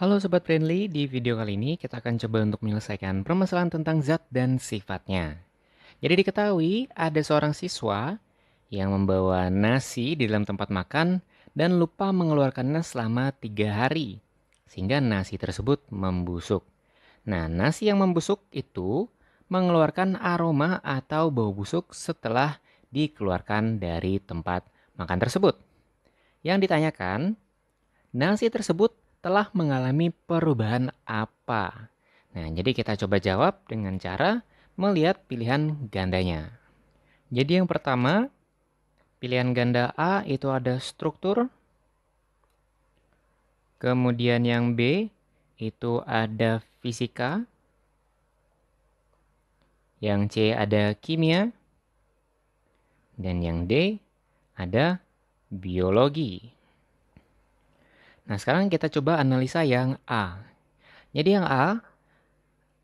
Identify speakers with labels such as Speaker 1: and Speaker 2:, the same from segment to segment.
Speaker 1: Halo Sobat Friendly, di video kali ini kita akan coba untuk menyelesaikan permasalahan tentang zat dan sifatnya. Jadi diketahui ada seorang siswa yang membawa nasi di dalam tempat makan dan lupa mengeluarkannya selama tiga hari, sehingga nasi tersebut membusuk. Nah, nasi yang membusuk itu mengeluarkan aroma atau bau busuk setelah dikeluarkan dari tempat makan tersebut. Yang ditanyakan, nasi tersebut telah mengalami perubahan apa? Nah, jadi kita coba jawab dengan cara melihat pilihan gandanya. Jadi yang pertama, pilihan ganda A itu ada struktur. Kemudian yang B itu ada fisika. Yang C ada kimia. Dan yang D ada biologi. Nah, sekarang kita coba analisa yang A. Jadi yang A,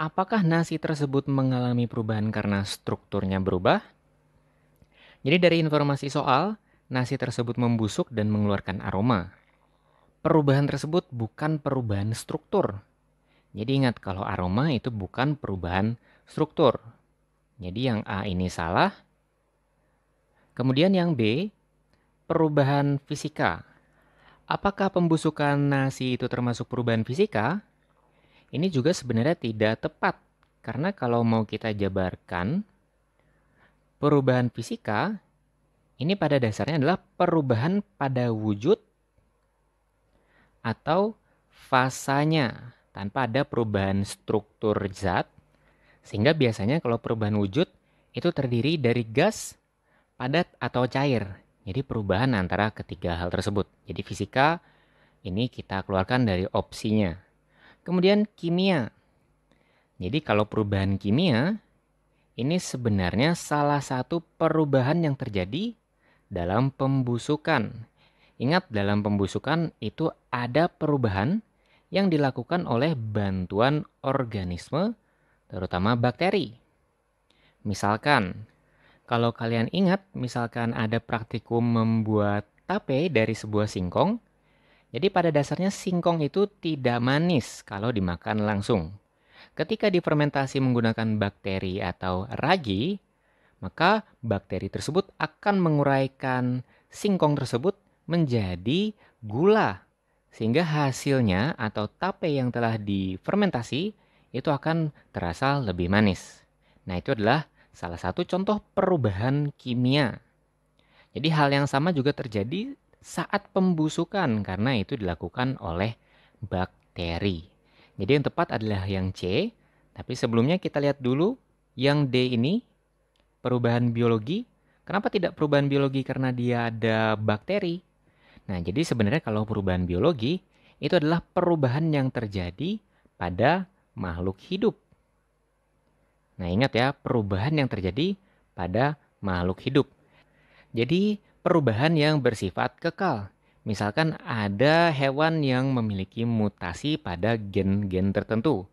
Speaker 1: apakah nasi tersebut mengalami perubahan karena strukturnya berubah? Jadi dari informasi soal, nasi tersebut membusuk dan mengeluarkan aroma. Perubahan tersebut bukan perubahan struktur. Jadi ingat kalau aroma itu bukan perubahan struktur. Jadi yang A ini salah. Kemudian yang B, perubahan fisika. Apakah pembusukan nasi itu termasuk perubahan fisika? Ini juga sebenarnya tidak tepat, karena kalau mau kita jabarkan, perubahan fisika ini pada dasarnya adalah perubahan pada wujud atau fasanya tanpa ada perubahan struktur zat, sehingga biasanya kalau perubahan wujud itu terdiri dari gas, padat, atau cair. Jadi perubahan antara ketiga hal tersebut. Jadi fisika ini kita keluarkan dari opsinya. Kemudian kimia. Jadi kalau perubahan kimia ini sebenarnya salah satu perubahan yang terjadi dalam pembusukan. Ingat dalam pembusukan itu ada perubahan yang dilakukan oleh bantuan organisme terutama bakteri. Misalkan kalau kalian ingat, misalkan ada praktikum membuat tape dari sebuah singkong, jadi pada dasarnya singkong itu tidak manis kalau dimakan langsung. Ketika difermentasi menggunakan bakteri atau ragi, maka bakteri tersebut akan menguraikan singkong tersebut menjadi gula. Sehingga hasilnya atau tape yang telah difermentasi itu akan terasa lebih manis. Nah, itu adalah Salah satu contoh perubahan kimia. Jadi hal yang sama juga terjadi saat pembusukan karena itu dilakukan oleh bakteri. Jadi yang tepat adalah yang C, tapi sebelumnya kita lihat dulu yang D ini perubahan biologi. Kenapa tidak perubahan biologi? Karena dia ada bakteri. Nah, jadi sebenarnya kalau perubahan biologi itu adalah perubahan yang terjadi pada makhluk hidup Nah ingat ya, perubahan yang terjadi pada makhluk hidup. Jadi perubahan yang bersifat kekal. Misalkan ada hewan yang memiliki mutasi pada gen-gen tertentu,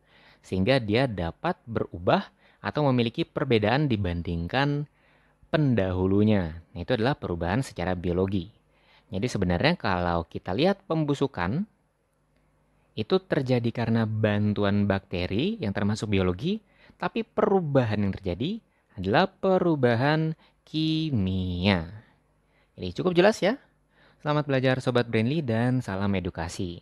Speaker 1: sehingga dia dapat berubah atau memiliki perbedaan dibandingkan pendahulunya. Nah, itu adalah perubahan secara biologi. Jadi sebenarnya kalau kita lihat pembusukan itu terjadi karena bantuan bakteri yang termasuk biologi tapi perubahan yang terjadi adalah perubahan kimia. Jadi cukup jelas ya. Selamat belajar Sobat Brainly dan salam edukasi.